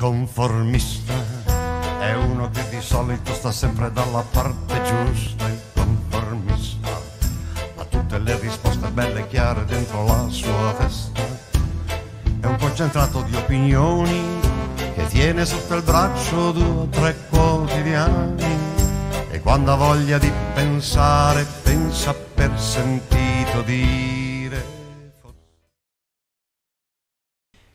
conformista è uno che di solito sta sempre dalla parte giusta, il conformista ha tutte le risposte belle e chiare dentro la sua testa, è un concentrato di opinioni che tiene sotto il braccio due o tre quotidiani e quando ha voglia di pensare pensa per sentito dire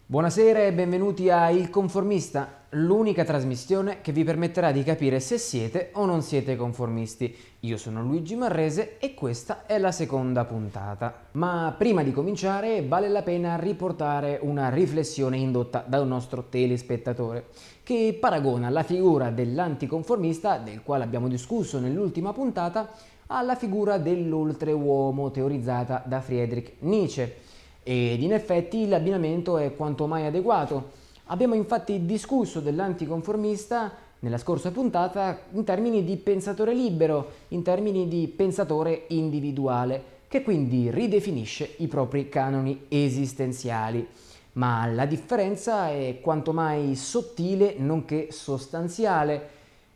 Buonasera e benvenuti a Il Conformista, l'unica trasmissione che vi permetterà di capire se siete o non siete conformisti. Io sono Luigi Marrese e questa è la seconda puntata. Ma prima di cominciare vale la pena riportare una riflessione indotta da un nostro telespettatore che paragona la figura dell'anticonformista, del quale abbiamo discusso nell'ultima puntata, alla figura dell'oltreuomo teorizzata da Friedrich Nietzsche ed in effetti l'abbinamento è quanto mai adeguato. Abbiamo infatti discusso dell'anticonformista nella scorsa puntata in termini di pensatore libero, in termini di pensatore individuale, che quindi ridefinisce i propri canoni esistenziali. Ma la differenza è quanto mai sottile nonché sostanziale.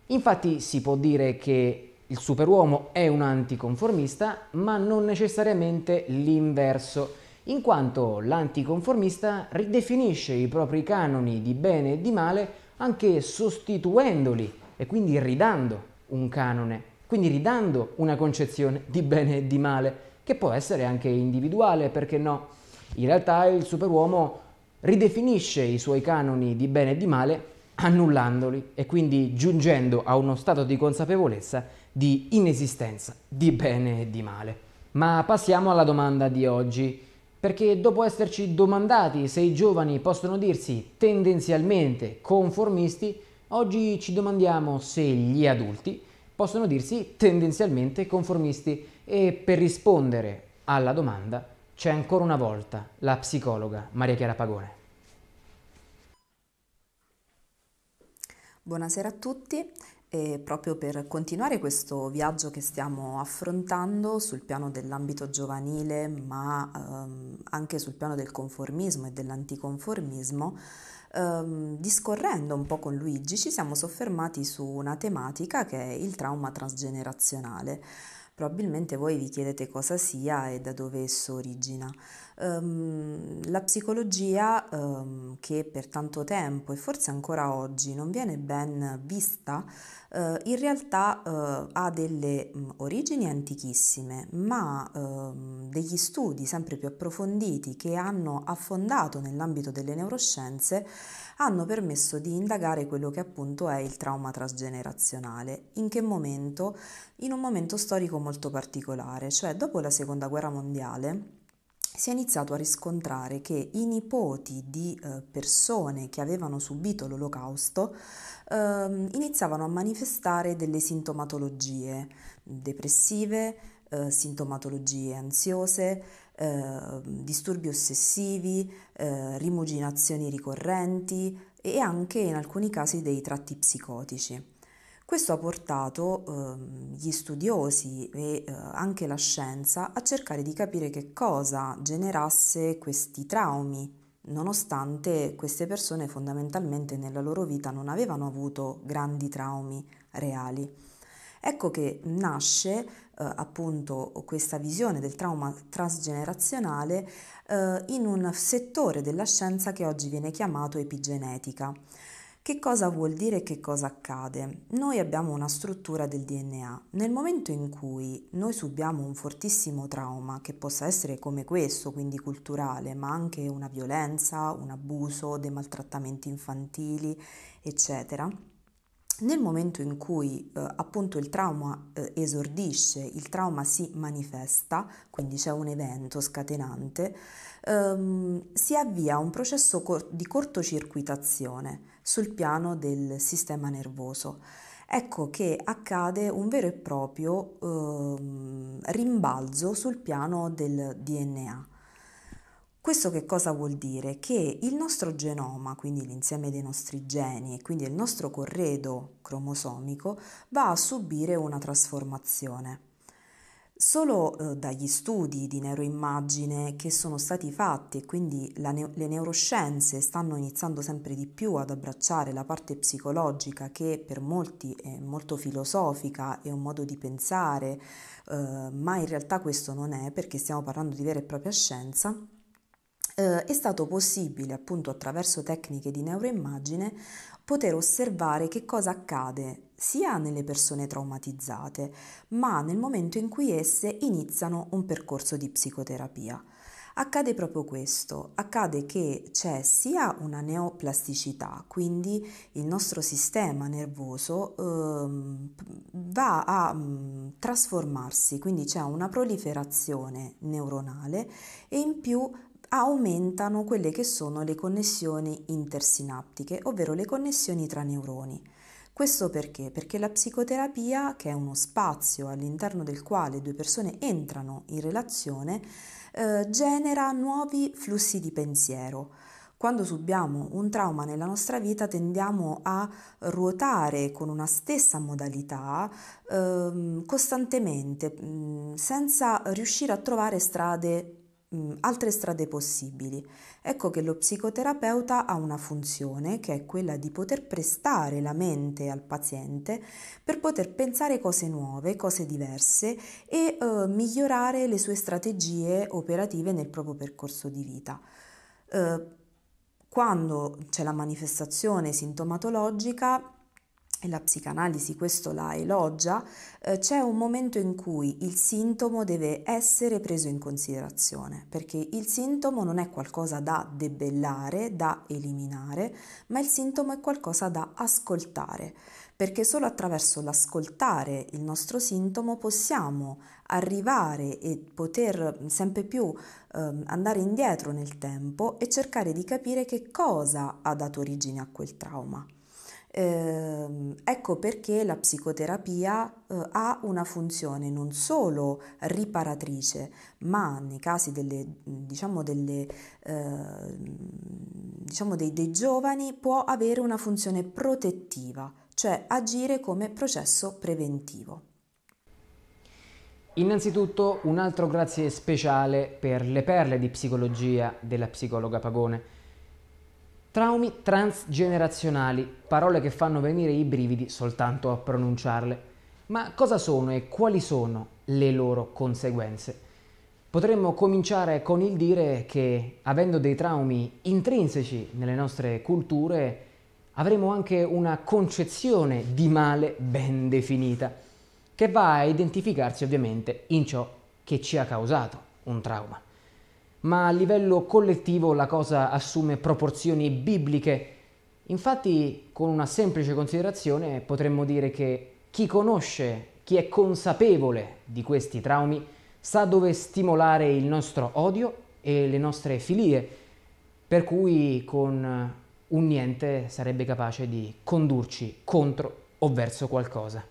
Infatti si può dire che il superuomo è un anticonformista, ma non necessariamente l'inverso in quanto l'anticonformista ridefinisce i propri canoni di bene e di male anche sostituendoli e quindi ridando un canone, quindi ridando una concezione di bene e di male, che può essere anche individuale, perché no? In realtà il superuomo ridefinisce i suoi canoni di bene e di male annullandoli e quindi giungendo a uno stato di consapevolezza di inesistenza di bene e di male. Ma passiamo alla domanda di oggi perché dopo esserci domandati se i giovani possono dirsi tendenzialmente conformisti, oggi ci domandiamo se gli adulti possono dirsi tendenzialmente conformisti e per rispondere alla domanda c'è ancora una volta la psicologa Maria Chiara Pagone. Buonasera a tutti. E proprio per continuare questo viaggio che stiamo affrontando sul piano dell'ambito giovanile, ma ehm, anche sul piano del conformismo e dell'anticonformismo, ehm, discorrendo un po' con Luigi ci siamo soffermati su una tematica che è il trauma transgenerazionale. Probabilmente voi vi chiedete cosa sia e da dove esso origina. Um, la psicologia, um, che per tanto tempo e forse ancora oggi non viene ben vista eh, in realtà eh, ha delle mm, origini antichissime, ma ehm, degli studi sempre più approfonditi che hanno affondato nell'ambito delle neuroscienze hanno permesso di indagare quello che appunto è il trauma trasgenerazionale. In che momento? In un momento storico molto particolare, cioè dopo la Seconda Guerra Mondiale si è iniziato a riscontrare che i nipoti di eh, persone che avevano subito l'olocausto ehm, iniziavano a manifestare delle sintomatologie depressive, eh, sintomatologie ansiose, ehm, disturbi ossessivi, eh, rimuginazioni ricorrenti e anche in alcuni casi dei tratti psicotici. Questo ha portato eh, gli studiosi e eh, anche la scienza a cercare di capire che cosa generasse questi traumi, nonostante queste persone fondamentalmente nella loro vita non avevano avuto grandi traumi reali. Ecco che nasce eh, appunto questa visione del trauma transgenerazionale eh, in un settore della scienza che oggi viene chiamato epigenetica. Che cosa vuol dire e che cosa accade? Noi abbiamo una struttura del DNA. Nel momento in cui noi subiamo un fortissimo trauma, che possa essere come questo, quindi culturale, ma anche una violenza, un abuso, dei maltrattamenti infantili, eccetera, nel momento in cui eh, appunto il trauma eh, esordisce, il trauma si manifesta, quindi c'è un evento scatenante, ehm, si avvia un processo cor- di cortocircuitazione sul piano del sistema nervoso. Ecco che accade un vero e proprio ehm, rimbalzo sul piano del DNA. Questo che cosa vuol dire? Che il nostro genoma, quindi l'insieme dei nostri geni e quindi il nostro corredo cromosomico, va a subire una trasformazione. Solo eh, dagli studi di neuroimmagine che sono stati fatti e quindi ne- le neuroscienze stanno iniziando sempre di più ad abbracciare la parte psicologica che per molti è molto filosofica, è un modo di pensare, eh, ma in realtà questo non è perché stiamo parlando di vera e propria scienza eh, è stato possibile, appunto attraverso tecniche di neuroimmagine, poter osservare che cosa accade sia nelle persone traumatizzate, ma nel momento in cui esse iniziano un percorso di psicoterapia. Accade proprio questo, accade che c'è sia una neoplasticità, quindi il nostro sistema nervoso eh, va a mh, mm, trasformarsi, quindi c'è una proliferazione neuronale e in più aumentano quelle che sono le connessioni intersinaptiche, ovvero le connessioni tra neuroni. Questo perché? Perché la psicoterapia, che è uno spazio all'interno del quale due persone entrano in relazione, eh, genera nuovi flussi di pensiero. Quando subiamo un trauma nella nostra vita tendiamo a ruotare con una stessa modalità eh, costantemente, mm, senza riuscire a trovare strade Mm, altre strade possibili. Ecco che lo psicoterapeuta ha una funzione che è quella di poter prestare la mente al paziente per poter pensare cose nuove, cose diverse e eh, migliorare le sue strategie operative nel proprio percorso di vita. Eh, quando c'è la manifestazione sintomatologica, e la psicanalisi questo la elogia, eh, c'è un momento in cui il sintomo deve essere preso in considerazione, perché il sintomo non è qualcosa da debellare, da eliminare, ma il sintomo è qualcosa da ascoltare, perché solo attraverso l'ascoltare il nostro sintomo possiamo arrivare e poter sempre più eh, andare indietro nel tempo e cercare di capire che cosa ha dato origine a quel trauma. Eh, ecco perché la psicoterapia eh, ha una funzione non solo riparatrice, ma nei casi delle, diciamo, delle, eh, diciamo dei, dei giovani può avere una funzione protettiva, cioè agire come processo preventivo. Innanzitutto un altro grazie speciale per le perle di psicologia della psicologa Pagone Traumi transgenerazionali, parole che fanno venire i brividi soltanto a pronunciarle. Ma cosa sono e quali sono le loro conseguenze? Potremmo cominciare con il dire che, avendo dei traumi intrinseci nelle nostre culture, avremo anche una concezione di male ben definita, che va a identificarsi ovviamente in ciò che ci ha causato un trauma ma a livello collettivo la cosa assume proporzioni bibliche. Infatti, con una semplice considerazione potremmo dire che chi conosce, chi è consapevole di questi traumi, sa dove stimolare il nostro odio e le nostre filie, per cui con un niente sarebbe capace di condurci contro o verso qualcosa.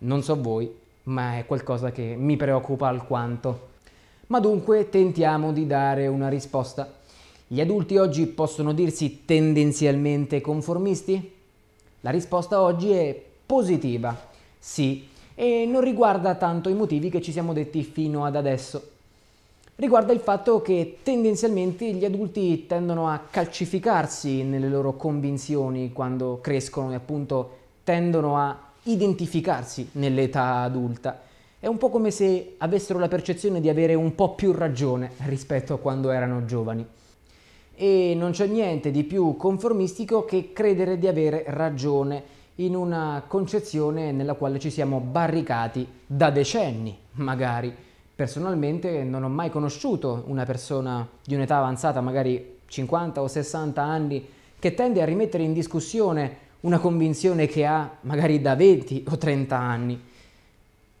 Non so voi, ma è qualcosa che mi preoccupa alquanto ma dunque tentiamo di dare una risposta. Gli adulti oggi possono dirsi tendenzialmente conformisti? La risposta oggi è positiva, sì, e non riguarda tanto i motivi che ci siamo detti fino ad adesso. Riguarda il fatto che tendenzialmente gli adulti tendono a calcificarsi nelle loro convinzioni quando crescono e appunto tendono a identificarsi nell'età adulta è un po' come se avessero la percezione di avere un po' più ragione rispetto a quando erano giovani. E non c'è niente di più conformistico che credere di avere ragione in una concezione nella quale ci siamo barricati da decenni, magari. Personalmente non ho mai conosciuto una persona di un'età avanzata, magari 50 o 60 anni, che tende a rimettere in discussione una convinzione che ha magari da 20 o 30 anni.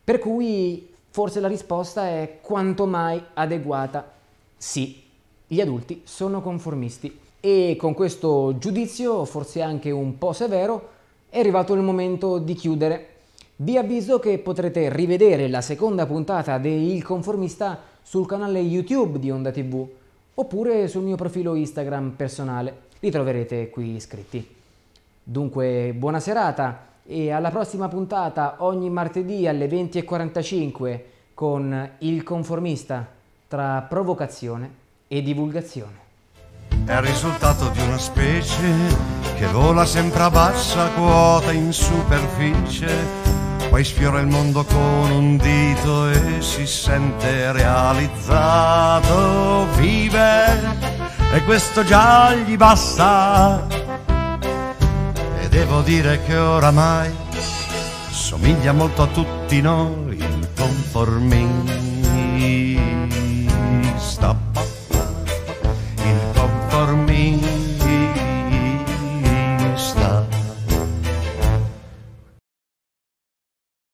Per cui forse la risposta è quanto mai adeguata. Sì, gli adulti sono conformisti e con questo giudizio, forse anche un po' severo, è arrivato il momento di chiudere. Vi avviso che potrete rivedere la seconda puntata di Il Conformista sul canale YouTube di Onda TV oppure sul mio profilo Instagram personale. Li troverete qui iscritti. Dunque, buona serata e alla prossima puntata ogni martedì alle 20.45 con Il conformista tra provocazione e divulgazione. È il risultato di una specie che vola sempre a bassa quota in superficie poi sfiora il mondo con un dito e si sente realizzato, vive e questo già gli basta. Devo dire che oramai somiglia molto a tutti noi il conformismo.